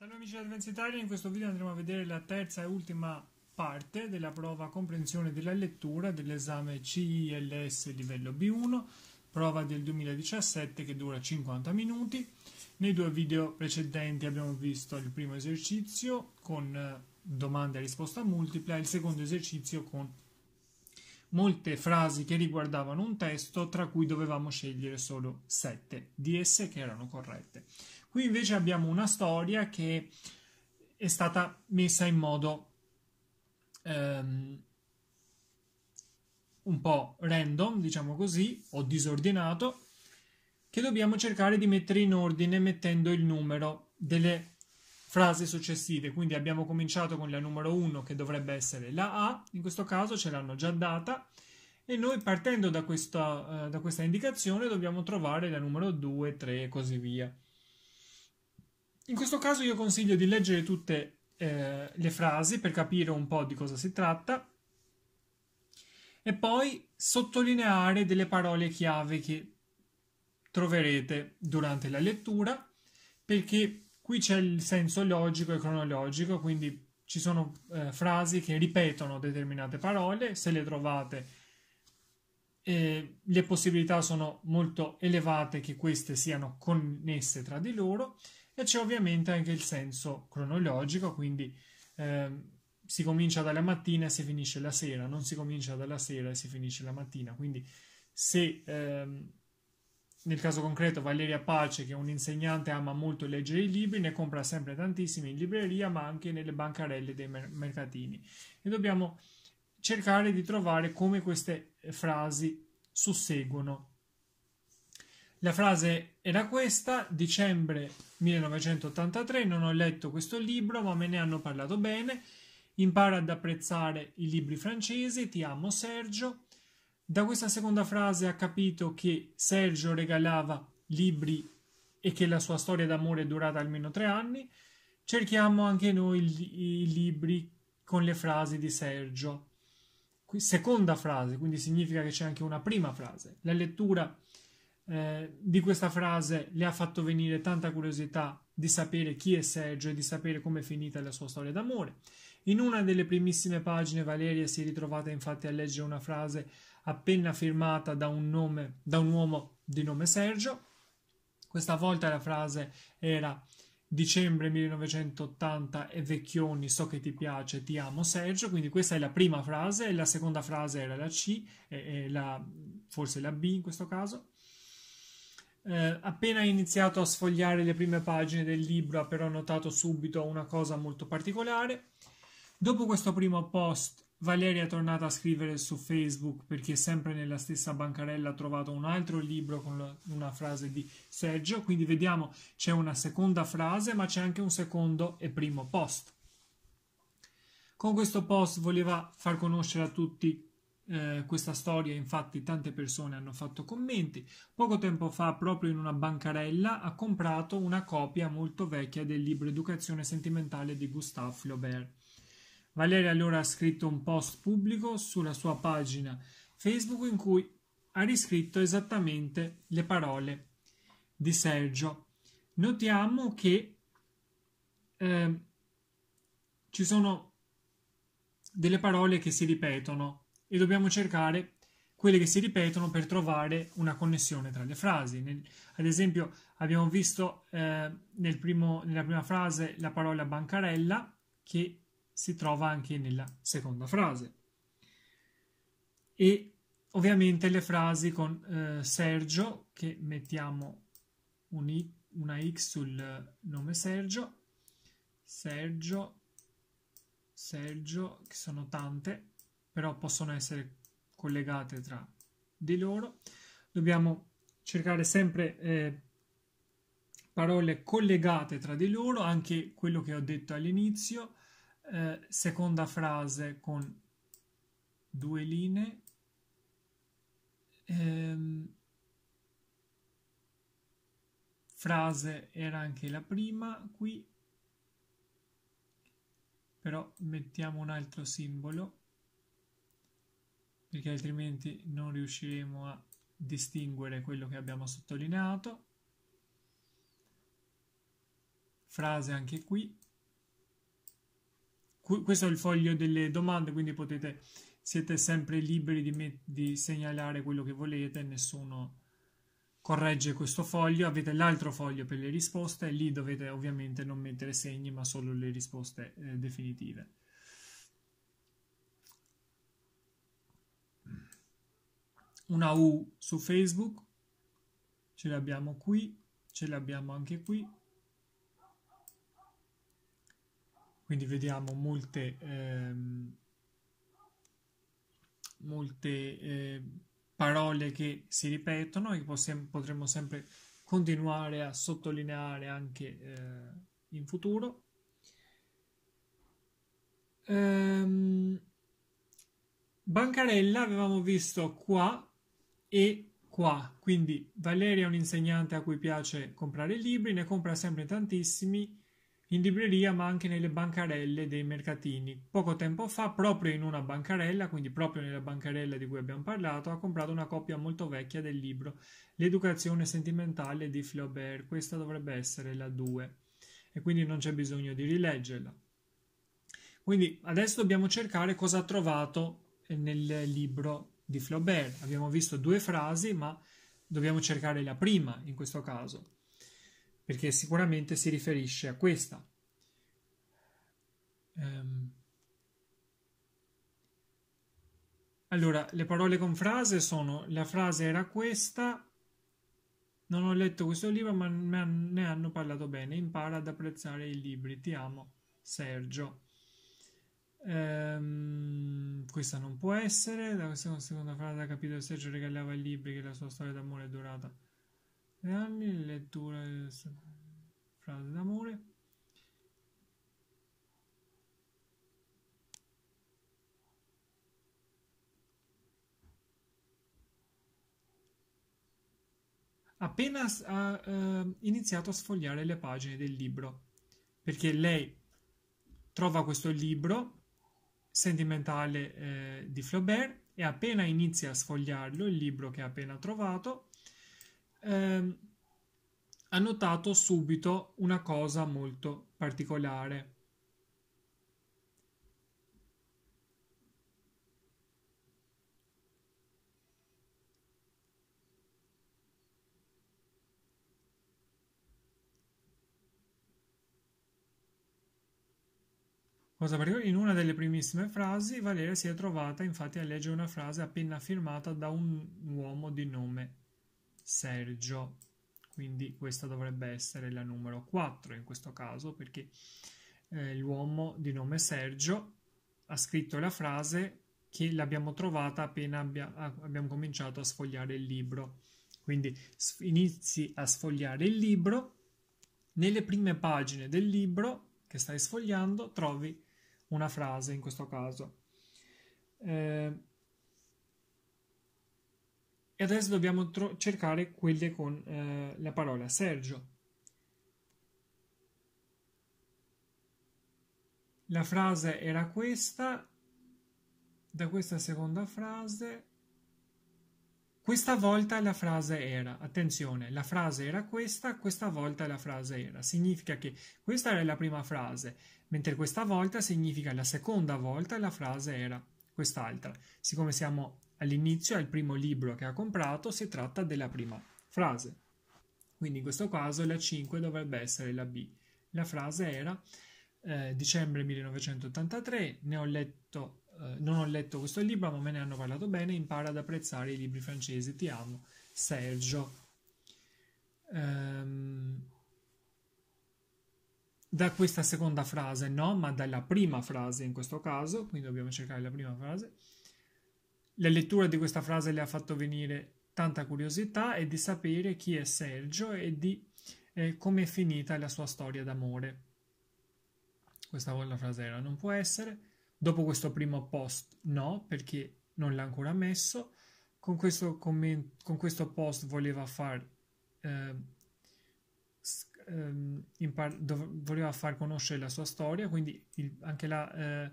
Salve amici di Advance Italia, in questo video andremo a vedere la terza e ultima parte della prova comprensione della lettura dell'esame CILS livello B1, prova del 2017 che dura 50 minuti. Nei due video precedenti abbiamo visto il primo esercizio con domanda e risposta multipla e il secondo esercizio con molte frasi che riguardavano un testo, tra cui dovevamo scegliere solo 7 di esse che erano corrette. Qui invece abbiamo una storia che è stata messa in modo um, un po' random, diciamo così, o disordinato, che dobbiamo cercare di mettere in ordine mettendo il numero delle frasi successive. Quindi abbiamo cominciato con la numero 1 che dovrebbe essere la A, in questo caso ce l'hanno già data e noi partendo da questa, eh, da questa indicazione dobbiamo trovare la numero 2, 3 e così via. In questo caso io consiglio di leggere tutte eh, le frasi per capire un po' di cosa si tratta e poi sottolineare delle parole chiave che troverete durante la lettura perché Qui c'è il senso logico e cronologico, quindi ci sono eh, frasi che ripetono determinate parole, se le trovate eh, le possibilità sono molto elevate che queste siano connesse tra di loro e c'è ovviamente anche il senso cronologico, quindi eh, si comincia dalla mattina e si finisce la sera, non si comincia dalla sera e si finisce la mattina, quindi se ehm, nel caso concreto Valeria Pace, che è un'insegnante, ama molto leggere i libri, ne compra sempre tantissimi in libreria, ma anche nelle bancarelle dei mer- mercatini. E dobbiamo cercare di trovare come queste frasi susseguono. La frase era questa, dicembre 1983, non ho letto questo libro, ma me ne hanno parlato bene. Impara ad apprezzare i libri francesi, ti amo Sergio. Da questa seconda frase ha capito che Sergio regalava libri e che la sua storia d'amore è durata almeno tre anni. Cerchiamo anche noi i libri con le frasi di Sergio. Seconda frase, quindi significa che c'è anche una prima frase. La lettura eh, di questa frase le ha fatto venire tanta curiosità di sapere chi è Sergio e di sapere come è finita la sua storia d'amore. In una delle primissime pagine Valeria si è ritrovata infatti a leggere una frase appena firmata da un, nome, da un uomo di nome Sergio. Questa volta la frase era dicembre 1980 e Vecchioni, so che ti piace, ti amo Sergio, quindi questa è la prima frase, la seconda frase era la C, e, e la, forse la B in questo caso. Eh, appena iniziato a sfogliare le prime pagine del libro, ha però notato subito una cosa molto particolare. Dopo questo primo post Valeria è tornata a scrivere su Facebook perché sempre nella stessa bancarella ha trovato un altro libro con una frase di Sergio, quindi vediamo c'è una seconda frase ma c'è anche un secondo e primo post. Con questo post voleva far conoscere a tutti eh, questa storia, infatti tante persone hanno fatto commenti. Poco tempo fa, proprio in una bancarella, ha comprato una copia molto vecchia del libro Educazione sentimentale di Gustave Flaubert. Valeria allora ha scritto un post pubblico sulla sua pagina Facebook in cui ha riscritto esattamente le parole di Sergio. Notiamo che eh, ci sono delle parole che si ripetono e dobbiamo cercare quelle che si ripetono per trovare una connessione tra le frasi. Nel, ad esempio, abbiamo visto eh, nel primo, nella prima frase la parola bancarella che si trova anche nella seconda frase. E ovviamente le frasi con eh, Sergio, che mettiamo un i, una X sul nome Sergio, Sergio, Sergio, che sono tante, però possono essere collegate tra di loro. Dobbiamo cercare sempre eh, parole collegate tra di loro, anche quello che ho detto all'inizio, eh, seconda frase con due linee. Ehm, frase era anche la prima qui, però mettiamo un altro simbolo perché altrimenti non riusciremo a distinguere quello che abbiamo sottolineato. Frase anche qui questo è il foglio delle domande, quindi potete, siete sempre liberi di, di segnalare quello che volete, nessuno corregge questo foglio, avete l'altro foglio per le risposte, lì dovete ovviamente non mettere segni ma solo le risposte eh, definitive. Una U su Facebook, ce l'abbiamo qui, ce l'abbiamo anche qui. quindi vediamo molte, ehm, molte eh, parole che si ripetono e possiamo, potremo sempre continuare a sottolineare anche eh, in futuro. Ehm, bancarella avevamo visto qua e qua, quindi Valeria è un insegnante a cui piace comprare libri, ne compra sempre tantissimi in libreria ma anche nelle bancarelle dei mercatini. Poco tempo fa, proprio in una bancarella, quindi proprio nella bancarella di cui abbiamo parlato, ha comprato una copia molto vecchia del libro L'educazione sentimentale di Flaubert. Questa dovrebbe essere la 2 e quindi non c'è bisogno di rileggerla. Quindi adesso dobbiamo cercare cosa ha trovato nel libro di Flaubert. Abbiamo visto due frasi, ma dobbiamo cercare la prima in questo caso perché sicuramente si riferisce a questa. Um. Allora, le parole con frase sono la frase era questa, non ho letto questo libro ma ne hanno parlato bene, impara ad apprezzare i libri, ti amo Sergio. Um, questa non può essere, da questa seconda frase ha capito che Sergio regalava i libri che la sua storia d'amore è durata anni, lettura di frase d'amore. Appena ha eh, iniziato a sfogliare le pagine del libro, perché lei trova questo libro sentimentale eh, di Flaubert e appena inizia a sfogliarlo, il libro che ha appena trovato, ehm, ha notato subito una cosa molto particolare. Cosa particolare? In una delle primissime frasi, Valeria si è trovata infatti a leggere una frase appena firmata da un uomo di nome Sergio. Quindi questa dovrebbe essere la numero 4 in questo caso, perché eh, l'uomo di nome Sergio ha scritto la frase che l'abbiamo trovata appena abbia, abbiamo cominciato a sfogliare il libro. Quindi inizi a sfogliare il libro, nelle prime pagine del libro che stai sfogliando trovi una frase in questo caso. Eh, e adesso dobbiamo tro- cercare quelle con eh, la parola Sergio. La frase era questa. Da questa seconda frase. Questa volta la frase era, attenzione, la frase era questa, questa volta la frase era. Significa che questa era la prima frase, mentre questa volta significa la seconda volta la frase era quest'altra. Siccome siamo All'inizio è il primo libro che ha comprato, si tratta della prima frase. Quindi in questo caso la 5 dovrebbe essere la B. La frase era eh, dicembre 1983, ho letto, eh, non ho letto questo libro ma me ne hanno parlato bene, impara ad apprezzare i libri francesi, ti amo, Sergio. Um, da questa seconda frase no, ma dalla prima frase in questo caso, quindi dobbiamo cercare la prima frase, la lettura di questa frase le ha fatto venire tanta curiosità e di sapere chi è Sergio e di eh, come è finita la sua storia d'amore. Questa volta la frase era non può essere. Dopo questo primo post no, perché non l'ha ancora messo. Con questo, comment- con questo post voleva far, eh, impar- dov- voleva far conoscere la sua storia, quindi il- anche la eh,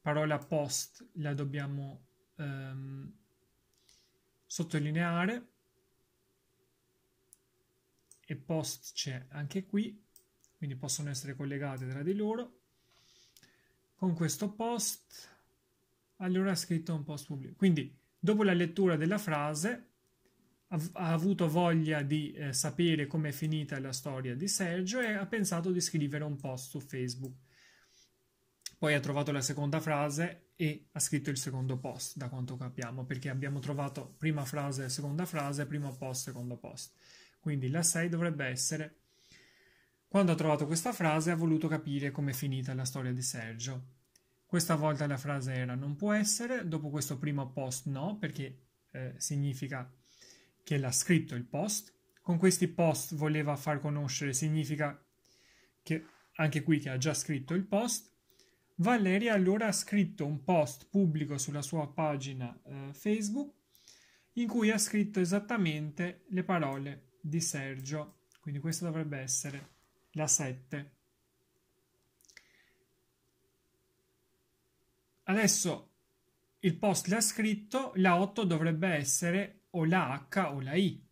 parola post la dobbiamo ehm, sottolineare e post c'è anche qui, quindi possono essere collegate tra di loro. Con questo post, allora è scritto un post pubblico. Quindi, dopo la lettura della frase, ha avuto voglia di eh, sapere com'è finita la storia di Sergio e ha pensato di scrivere un post su Facebook. Poi ha trovato la seconda frase e ha scritto il secondo post, da quanto capiamo, perché abbiamo trovato prima frase, seconda frase, primo post, secondo post. Quindi la 6 dovrebbe essere quando ha trovato questa frase ha voluto capire com'è finita la storia di Sergio. Questa volta la frase era non può essere, dopo questo primo post no, perché eh, significa che l'ha scritto il post. Con questi post voleva far conoscere, significa che anche qui che ha già scritto il post Valeria allora ha scritto un post pubblico sulla sua pagina eh, Facebook in cui ha scritto esattamente le parole di Sergio, quindi questa dovrebbe essere la 7. Adesso il post l'ha scritto, la 8 dovrebbe essere o la H o la I,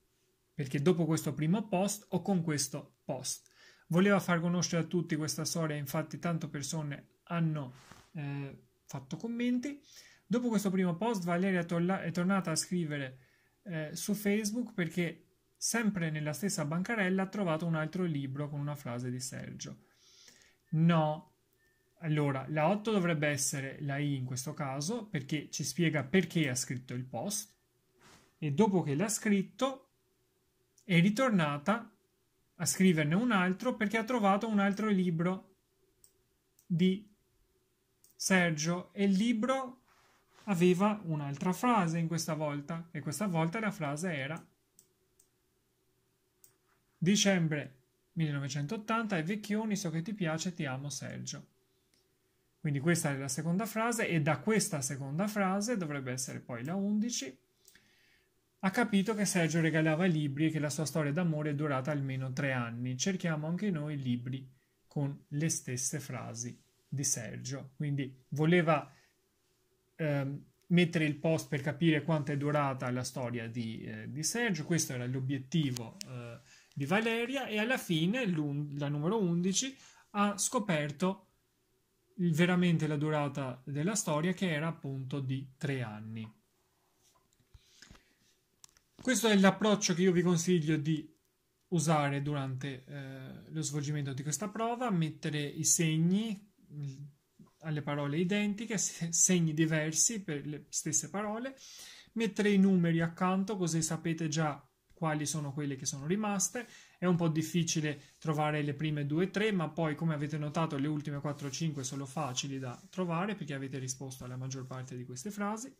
perché dopo questo primo post o con questo post. Voleva far conoscere a tutti questa storia, infatti tante persone hanno ah, eh, fatto commenti. Dopo questo primo post Valeria tolla- è tornata a scrivere eh, su Facebook perché sempre nella stessa bancarella ha trovato un altro libro con una frase di Sergio. No, allora, la 8 dovrebbe essere la I in questo caso, perché ci spiega perché ha scritto il post. E dopo che l'ha scritto, è ritornata a scriverne un altro perché ha trovato un altro libro di Sergio e il libro aveva un'altra frase in questa volta e questa volta la frase era Dicembre 1980 e Vecchioni so che ti piace, ti amo Sergio. Quindi questa è la seconda frase e da questa seconda frase dovrebbe essere poi la 11. Ha capito che Sergio regalava libri e che la sua storia d'amore è durata almeno tre anni. Cerchiamo anche noi libri con le stesse frasi di Sergio. Quindi voleva eh, mettere il post per capire quanto è durata la storia di, eh, di Sergio, questo era l'obiettivo eh, di Valeria e alla fine la numero 11 ha scoperto veramente la durata della storia che era appunto di tre anni. Questo è l'approccio che io vi consiglio di usare durante eh, lo svolgimento di questa prova, mettere i segni alle parole identiche, segni diversi per le stesse parole, mettere i numeri accanto così sapete già quali sono quelle che sono rimaste. È un po' difficile trovare le prime 2-3, ma poi come avete notato le ultime 4-5 sono facili da trovare perché avete risposto alla maggior parte di queste frasi.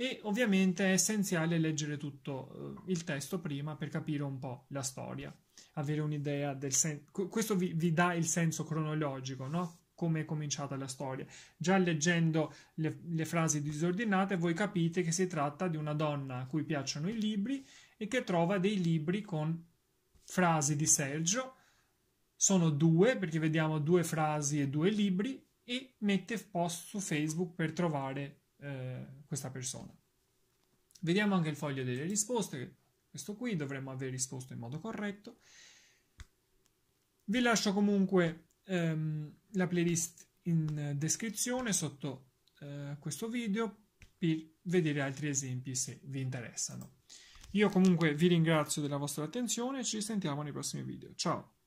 E ovviamente è essenziale leggere tutto eh, il testo prima per capire un po' la storia, avere un'idea del senso. Questo vi, vi dà il senso cronologico, no? come è cominciata la storia. Già leggendo le, le, frasi disordinate voi capite che si tratta di una donna a cui piacciono i libri e che trova dei libri con frasi di Sergio. Sono due perché vediamo due frasi e due libri e mette post su Facebook per trovare eh, questa persona. Vediamo anche il foglio delle risposte, questo qui dovremmo aver risposto in modo corretto. Vi lascio comunque ehm, la playlist in descrizione sotto eh, questo video per vedere altri esempi se vi interessano. Io comunque vi ringrazio della vostra attenzione e ci sentiamo nei prossimi video. Ciao!